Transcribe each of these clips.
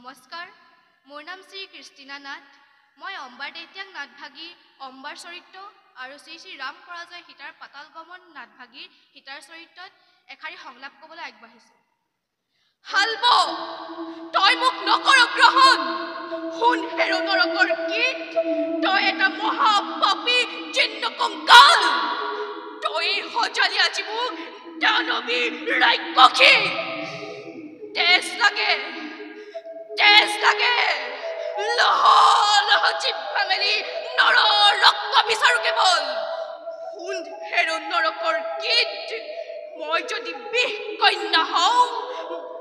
নমস্কাৰ মোৰ নাম শ্ৰী কৃষ্টিনা নাথ মই অম্বাৰ দেহত্যাগ নাথভাগীৰ অম্বাৰ চৰিত্ৰ আৰু শ্ৰী শ্ৰী ৰাম পৰাজয় সীতাৰ পাতাল পাতালগমন নাথভাগীৰ সীতাৰ চৰিত্ৰত এষাৰী সংলাপ ক'বলৈ আগবাঢ়িছো হালব তই মোক নকৰ গ্ৰহণ গীত তই এটা মহাপাপী তই সজালি আজি মোক দানৱী তেজ লাগে তেজ লাগে লহ লহ জিভা মেলি নৰ ৰক্ত বিচাৰো কেৱল সোণ হেৰু নৰকৰ গীত মই যদি বিষ কন্যা হওঁ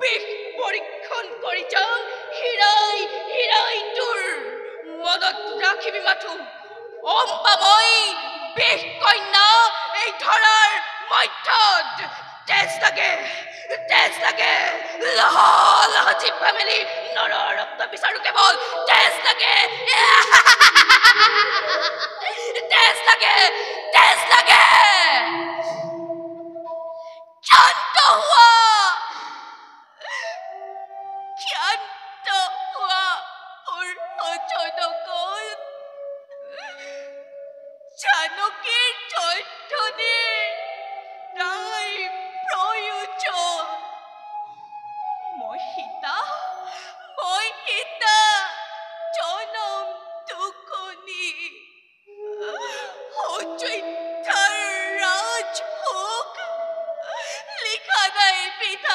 বিষ পৰীক্ষণ কৰি যাওঁ হীৰাই হীৰাই তোৰ মনত ৰাখিবি মাথো পাবই বিষ কন্যা এই ধৰাৰ মধ্যত তেজ লাগে তেজ লাগে লহ লহ জিভা মেলি নর রক্ত বিষাণু কেবল টেস লাগে টেস লাগে টেস লাগে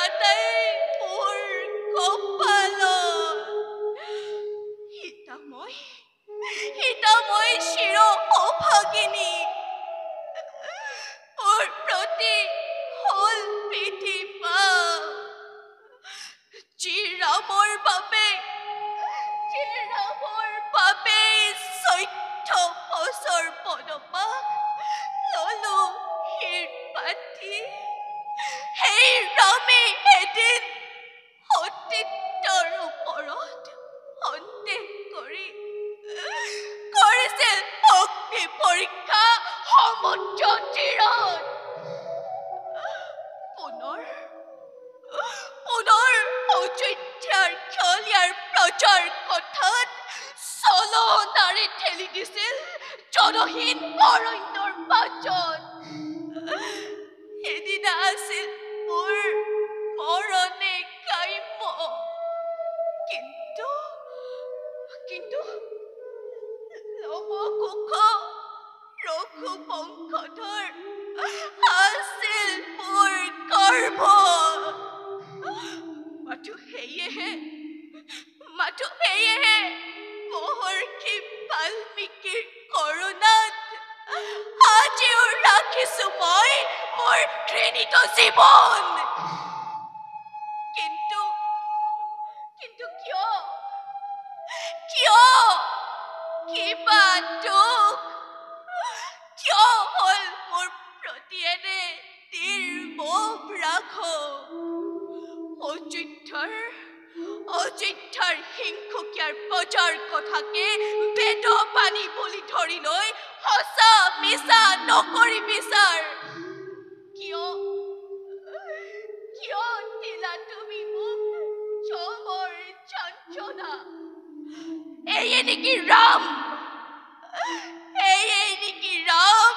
I'm ta হোৱাৰ কথাত চলনাৰে ঠেলি দিছিল জনহীন অৰণ্যৰ পাচন সেইদিনা আছিল মোৰ মৰণে কাম্য কিন্তু কিন্তু লৱকোষ ৰঘুবংশধৰ আছিল মোৰ কৰ্ম মাথো সেয়েহে মাধুমেয়েহে মহৰ্ষি বাল্মীকিৰ কৰোণাত আজিও ৰাখিছো মই মোৰ ঘৃণিত জীৱন চিঠাৰ হিংসুকীয়াৰ পজাৰ কথাকে বেদ পানী বুলি ধৰি লৈ সঁচা মিছা নকরি বিচার কিয় কিয় দিলা তুমি মোক চবৰ যন্ত্ৰণা এয়ে নেকি ৰাম এয়ে নেকি ৰাম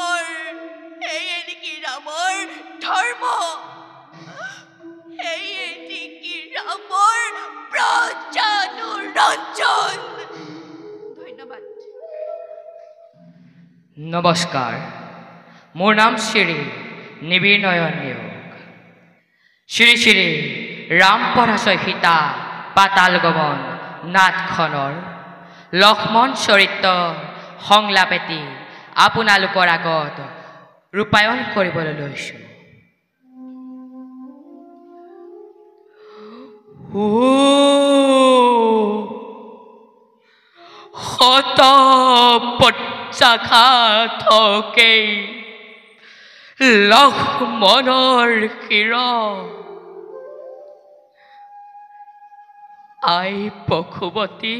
মোৰ এয়ে নেকি ৰামৰ ধৰ্ম জয় ধন্যবাদ নমস্কার মোৰ নাম শ্ৰী নিবিৰ নয়ন নেওগ শ্ৰী শ্ৰী ৰাম পৰাশয় সীতা পাতাল গমন নাটখনৰ লক্ষ্মণ চৰিত্ৰ সংলাপেটি আপোনালোকৰ আগত ৰূপায়ণ কৰিবলৈ লৈছোঁ শত পচাঘাত লক্ষ্মণৰ শিৰ আই পশুৱতী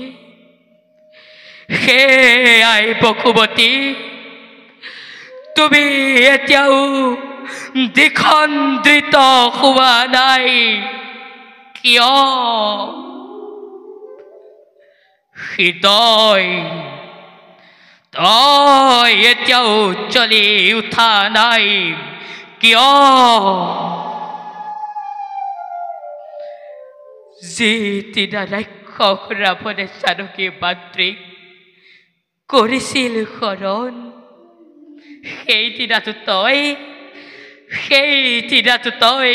সেয়ে আই পশুৱতী তুমি এতিয়াও দীখন্দ্ৰিত হোৱা নাই কিয় সেই তই তই এতিয়াও চলি উঠা নাই কিয়া ৰাক্ষস ৰাৱণে চাৰকী মাতৃক কৰিছিল শৰণ সেইদিনাটো তই সেইদিনাটো তই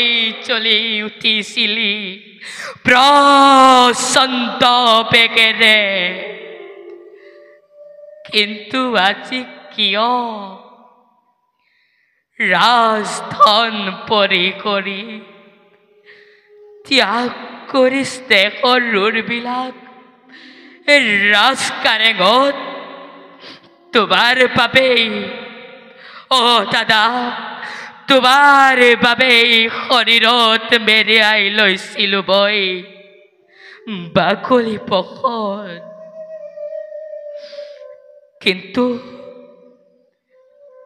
চলি উঠিছিলি প্রসন্তবেগেরে কিন্তু আজি কিয় রাজধন পৰি কৰি ত্যাগ কৰি স্নেহৰ ৰোৰবিলাক ৰাজকাৰেঙত তোমাৰ পাবেই ও দাদা তোমাৰ বাবে শৰীৰত মেৰিয়াই লৈছিলো মই বাকলি পখন কিন্তু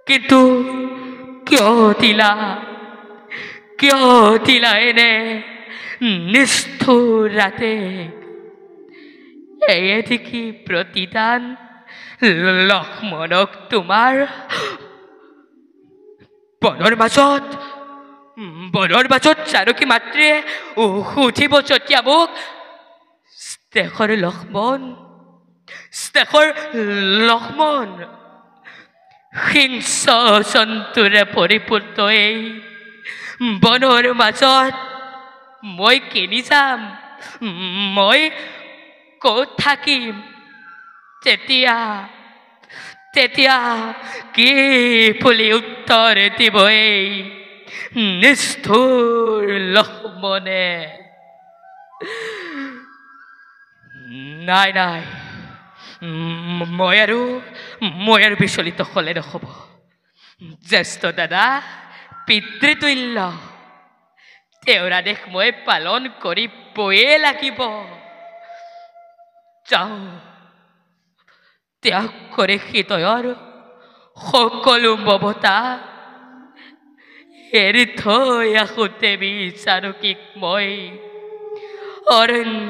কিন্তু কিয় দিলা কিয় দিলা এনে নিষ্ঠুৰ ৰাতে এয়ে দেখি প্ৰতিদান লক্ষ্মণক তোমাৰ মাজত বনৰবাসত মাজত চাৰকী মাতৃয়ে উঠিব চতিয়াবুক ষ্টেখৰ লক্ষ্মণ ষ্টেখৰ লক্ষ্মণ হিংস জন্তুৰে পৰিপূৰ্ণ এই বনৰ মাজত মই কিনি যাম মই ক'ত থাকিম তেতিয়া তেতিয়া কি ফুলি উত্তর দিব এই নিষ্ঠুর লহমনে নাই নাই মই আৰু মই আৰু বিচলিত হ'লে নহ'ব জ্যেষ্ঠ দাদা পিতৃতুল্য তেওঁৰ আদেশ মই পালন কৰিবই লাগিব যাওঁ ত্যাগ কৰি হৃদয়ৰ এৰি থৈ আহোঁতে 사루킥모이 মই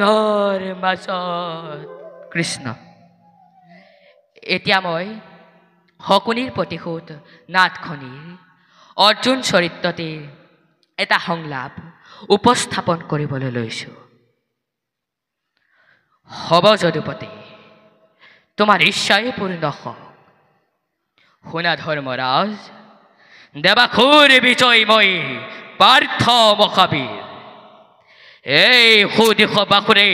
너를 মাজত কৃষ্ণ এতিয়া মই শকুনিৰ প্ৰতিশোধ নাটখনিৰ অৰ্জুন চৰিত্ৰটিৰ এটা সংলাপ উপস্থাপন কৰিবলৈ লৈছোঁ হ'ব যদুপতি তোমাৰ ইচ্ছাই পূৰ্ণ হওক হুনা ধর্মরাজ দেবাখুর বিজয়ময়ী পার্থ মকাবীর এই হুদিখ বাকুরে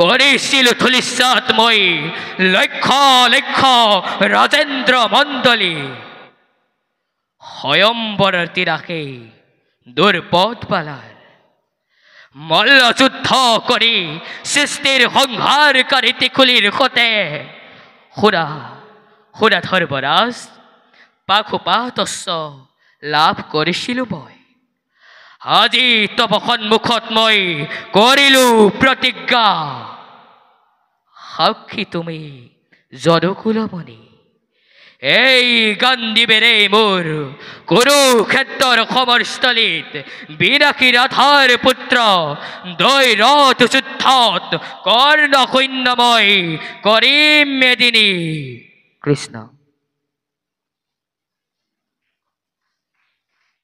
করেছিল থুলিসাতময়ী লক্ষ লক্ষ রাজেন্দ্র মণ্ডলী হয়ম্বর তীরাকে দুর্পথ পালার মল্লযুদ্ধ করি সৃষ্টির সংহার করি সতে হতে হোরা ধর্মরাজ পাখোপাতস্য লাভ করেছিল বয় আজি তব মই করিলো প্ৰতিজ্ঞা সাক্ষী তুমি জনকুলমণি এই গান দিবেৰে মোৰ কুৰুক্ষেত্ৰৰ সমৰস্থলীত বিৰাশী ৰাধাৰ পুত্ৰ দৈৰথ যুদ্ধত কৰ্ণ শূন্যময় কৰিম মেদিনী Krishna